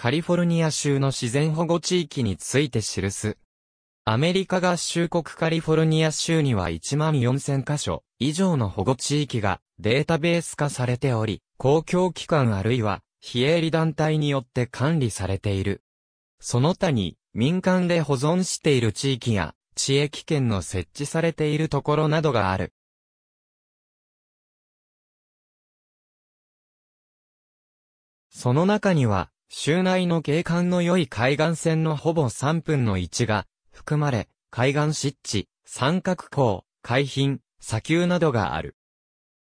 カリフォルニア州の自然保護地域について記す。アメリカ合衆国カリフォルニア州には1万4000カ所以上の保護地域がデータベース化されており、公共機関あるいは非営利団体によって管理されている。その他に民間で保存している地域や地域圏の設置されているところなどがある。その中には、州内の景観の良い海岸線のほぼ3分の1が含まれ、海岸湿地、三角港、海浜、砂丘などがある。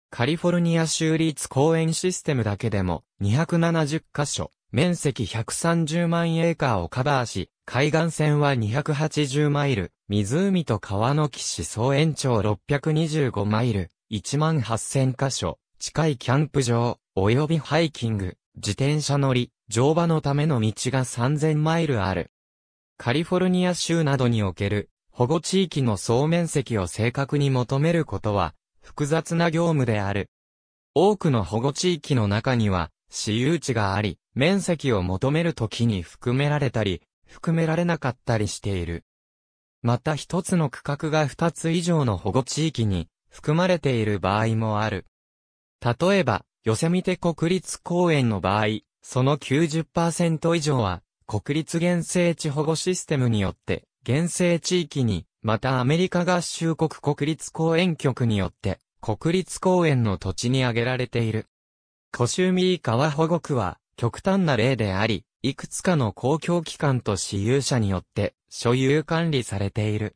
カリフォルニア州立公園システムだけでも270カ所、面積130万エーカーをカバーし、海岸線は280マイル、湖と川の岸総延長625マイル、1万8000カ所、近いキャンプ場、及びハイキング、自転車乗り、乗馬のための道が3000マイルある。カリフォルニア州などにおける保護地域の総面積を正確に求めることは複雑な業務である。多くの保護地域の中には私有地があり、面積を求めるときに含められたり、含められなかったりしている。また一つの区画が二つ以上の保護地域に含まれている場合もある。例えば、ヨセミテ国立公園の場合、その90%以上は、国立原生地保護システムによって、原生地域に、またアメリカ合衆国国立公園局によって、国立公園の土地に挙げられている。コシュミー川保護区は、極端な例であり、いくつかの公共機関と私有者によって所有管理されている。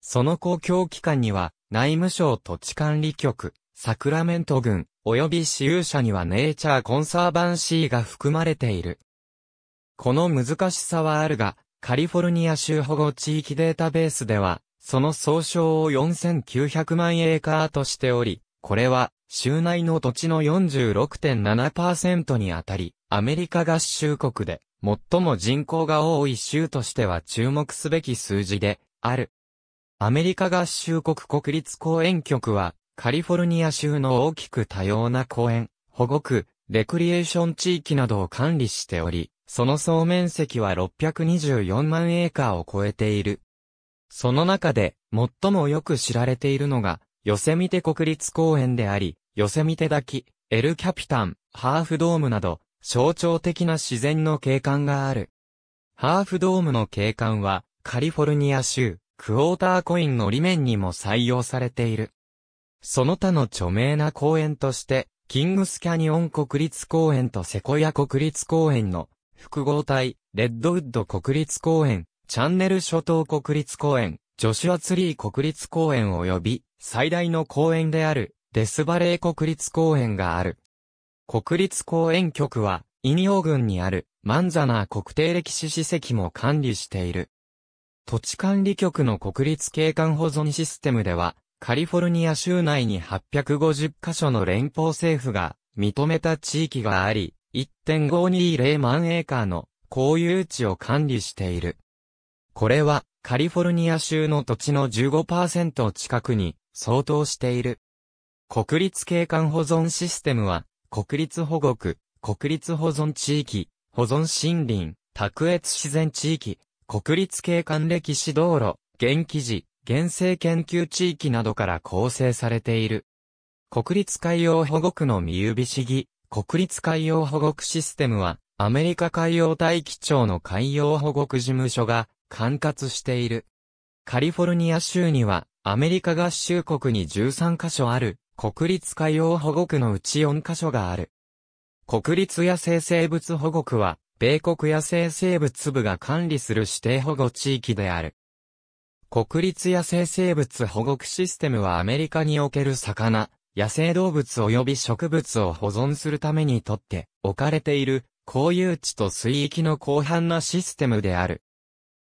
その公共機関には内務省土地管理局、サクラメント郡、及び私有者にはネイチャーコンサーバンシーが含まれている。この難しさはあるが、カリフォルニア州保護地域データベースでは、その総称を4900万エーカーとしており、これは、州内の土地の46.7%にあたり、アメリカ合衆国で、最も人口が多い州としては注目すべき数字で、ある。アメリカ合衆国国立公園局は、カリフォルニア州の大きく多様な公園、保護区、レクリエーション地域などを管理しており、その総面積は624万エーカーを超えている。その中で、最もよく知られているのが、ヨセミテ国立公園であり、ヨセミテ滝、エルキャピタン、ハーフドームなど、象徴的な自然の景観がある。ハーフドームの景観は、カリフォルニア州、クォーターコインの裏面にも採用されている。その他の著名な公園として、キングスキャニオン国立公園とセコヤ国立公園の複合体、レッドウッド国立公園、チャンネル諸島国立公園、ジョシュアツリー国立公園及び最大の公園であるデスバレー国立公園がある。国立公園局は、イニオ郡にあるマンザナー国定歴史史跡も管理している。土地管理局の国立景観保存システムでは、カリフォルニア州内に850カ所の連邦政府が認めた地域があり、1.520万エーカーの公有地を管理している。これはカリフォルニア州の土地の15%近くに相当している。国立景観保存システムは、国立保護区、国立保存地域、保存森林、卓越自然地域、国立景観歴史道路、現記事、原生研究地域などから構成されている。国立海洋保護区の三指市議、国立海洋保護区システムは、アメリカ海洋大気庁の海洋保護区事務所が管轄している。カリフォルニア州には、アメリカ合衆国に13カ所ある、国立海洋保護区のうち4カ所がある。国立野生生物保護区は、米国野生生物部が管理する指定保護地域である。国立野生生物保護区システムはアメリカにおける魚、野生動物及び植物を保存するためにとって置かれている公有地と水域の広範なシステムである。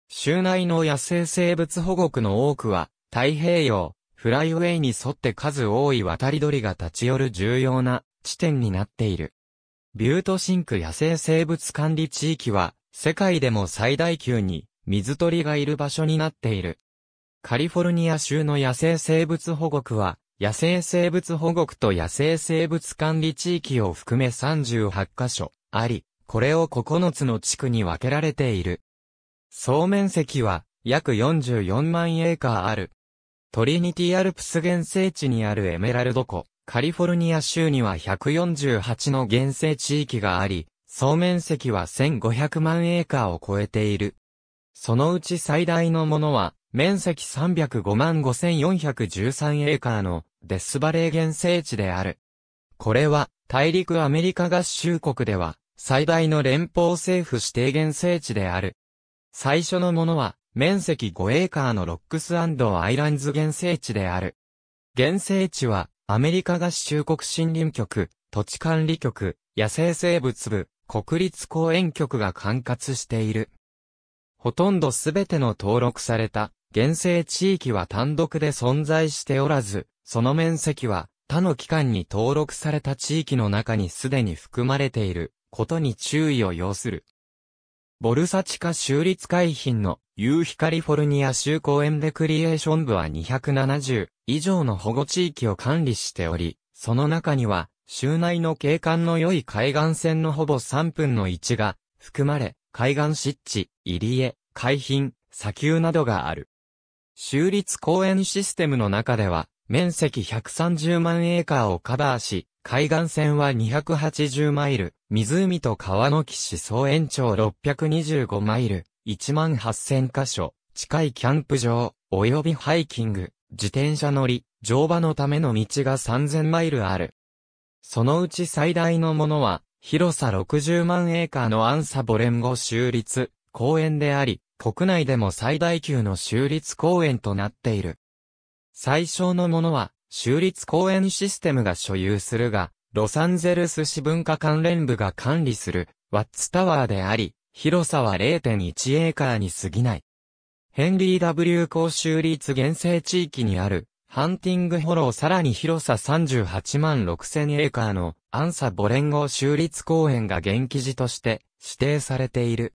州内の野生生物保護区の多くは太平洋、フライウェイに沿って数多い渡り鳥が立ち寄る重要な地点になっている。ビュートシンク野生生物管理地域は世界でも最大級に水鳥がいる場所になっている。カリフォルニア州の野生生物保護区は、野生生物保護区と野生生物管理地域を含め38カ所あり、これを9つの地区に分けられている。総面積は約44万エーカーある。トリニティアルプス原生地にあるエメラルド湖、カリフォルニア州には148の原生地域があり、総面積は1500万エーカーを超えている。そのうち最大のものは、面積305万5413エーカーのデスバレー原生地である。これは大陸アメリカ合衆国では最大の連邦政府指定原生地である。最初のものは面積5エーカーのロックスアイランズ原生地である。原生地はアメリカ合衆国森林局、土地管理局、野生生物部、国立公園局が管轄している。ほとんどすべての登録された原生地域は単独で存在しておらず、その面積は他の機関に登録された地域の中にすでに含まれていることに注意を要する。ボルサチカ州立海浜の夕日カリフォルニア州公園レクリエーション部は270以上の保護地域を管理しており、その中には州内の景観の良い海岸線のほぼ3分の1が含まれ、海岸湿地、入り江、海浜、砂丘などがある。州立公園システムの中では、面積130万エーカーをカバーし、海岸線は280マイル、湖と川の岸総延長625マイル、1万8000カ所、近いキャンプ場、及びハイキング、自転車乗り、乗馬のための道が3000マイルある。そのうち最大のものは、広さ60万エーカーのアンサボレンゴ州立公園であり、国内でも最大級の州立公園となっている。最小のものは、州立公園システムが所有するが、ロサンゼルス市文化関連部が管理する、ワッツタワーであり、広さは0.1エーカーに過ぎない。ヘンリー W 公州立原生地域にある、ハンティングホローさらに広さ38万6000エーカーのアンサボレンゴ州立公園が現記事として指定されている。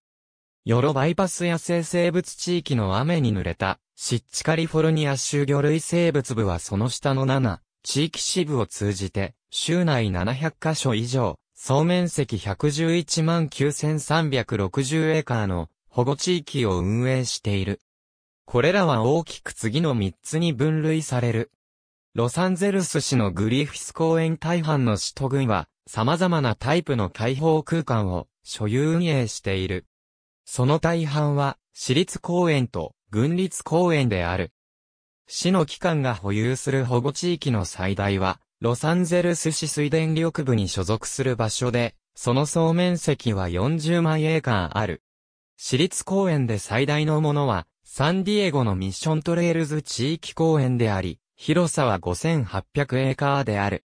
ヨロバイパス野生生物地域の雨に濡れた、湿地カリフォルニア州魚類生物部はその下の7、地域支部を通じて、州内700カ所以上、総面積111万9360エーカーの保護地域を運営している。これらは大きく次の3つに分類される。ロサンゼルス市のグリフィス公園大半の市都群は、様々なタイプの開放空間を所有運営している。その大半は、私立公園と軍立公園である。市の機関が保有する保護地域の最大は、ロサンゼルス市水田緑部に所属する場所で、その総面積は40万エーカーある。市立公園で最大のものは、サンディエゴのミッショントレールズ地域公園であり、広さは5800エーカーである。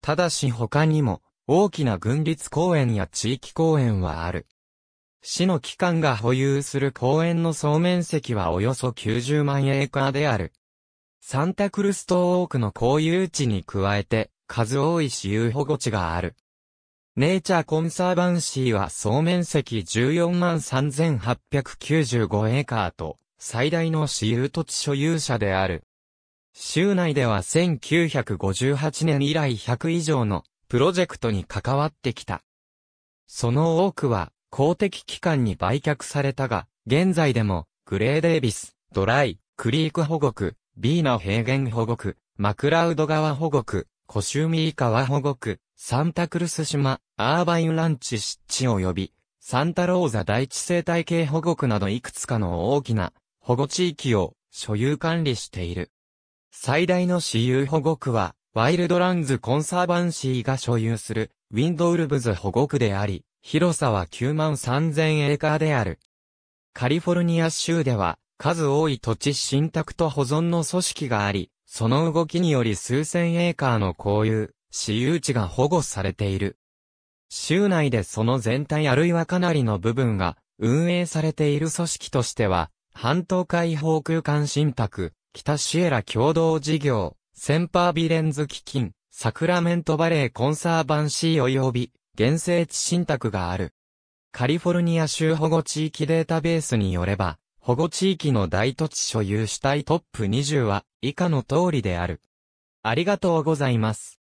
ただし他にも、大きな軍立公園や地域公園はある。市の機関が保有する公園の総面積はおよそ90万エーカーである。サンタクルス島多くの公有地に加えて、数多い私有保護地がある。ネイチャーコンサーバンシーは総面積14万3895エーカーと、最大の私有土地所有者である。州内では1958年以来100以上のプロジェクトに関わってきた。その多くは公的機関に売却されたが、現在でも、グレーデービス、ドライ、クリーク保護区、ビーナ平原保護区、マクラウド川保護区、コシュミー川保護区、サンタクルス島、アーバインランチ湿地及び、サンタローザ第一生態系保護区などいくつかの大きな保護地域を所有管理している。最大の私有保護区は、ワイルドランズ・コンサーバンシーが所有するウィンドウルブズ保護区であり、広さは9万3000エーカーである。カリフォルニア州では、数多い土地信託と保存の組織があり、その動きにより数千エーカーの公有、私有地が保護されている。州内でその全体あるいはかなりの部分が運営されている組織としては、半島海放空間信託、北シエラ共同事業、センパービレンズ基金、サクラメントバレーコンサーバンシー及び原生地信託がある。カリフォルニア州保護地域データベースによれば、保護地域の大土地所有主体トップ20は以下の通りである。ありがとうございます。